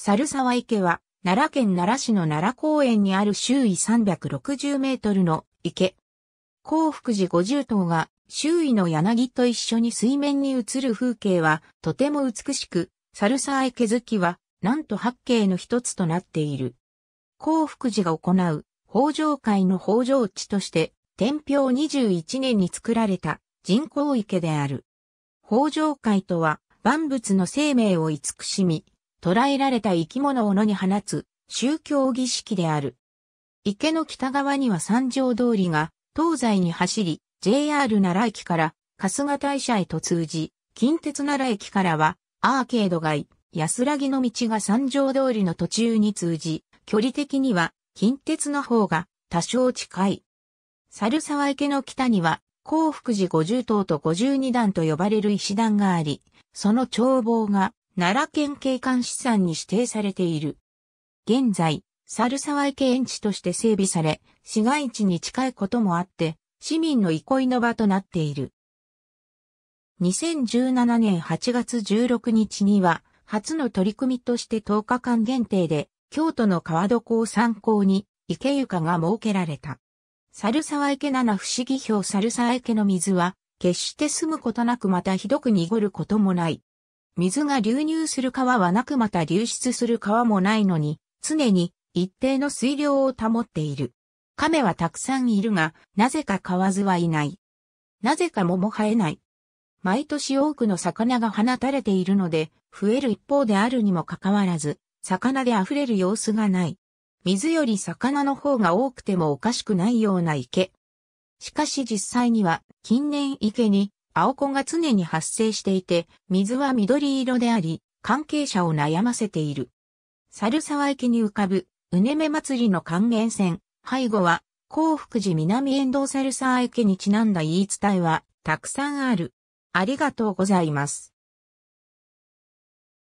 猿沢池は、奈良県奈良市の奈良公園にある周囲360メートルの池。幸福寺五十頭が周囲の柳と一緒に水面に映る風景はとても美しく、猿沢池月はなんと八景の一つとなっている。幸福寺が行う法上会の法上地として、天平21年に作られた人工池である。法上会とは万物の生命を慈しみ、捕らえられた生き物を野に放つ宗教儀式である。池の北側には三条通りが東西に走り、JR 奈良駅から春日大社へと通じ、近鉄奈良駅からはアーケード街、安らぎの道が三条通りの途中に通じ、距離的には近鉄の方が多少近い。猿沢池の北には幸福寺五十塔と五十二段と呼ばれる石段があり、その眺望が奈良県景観資産に指定されている。現在、猿沢池園地として整備され、市街地に近いこともあって、市民の憩いの場となっている。2017年8月16日には、初の取り組みとして10日間限定で、京都の川床を参考に、池床が設けられた。猿沢池七不思議表猿沢池の水は、決して住むことなくまたひどく濁ることもない。水が流入する川はなくまた流出する川もないのに、常に一定の水量を保っている。亀はたくさんいるが、なぜか川津はいない。なぜか桃生えない。毎年多くの魚が放たれているので、増える一方であるにもかかわらず、魚で溢れる様子がない。水より魚の方が多くてもおかしくないような池。しかし実際には、近年池に青子が常に発生していて、水は緑色であり、関係者を悩ませている。猿沢駅に浮かぶ、うねめ祭りの還元線、背後は、幸福寺南沿道猿沢駅にちなんだ言い伝えは、たくさんある。ありがとうございます。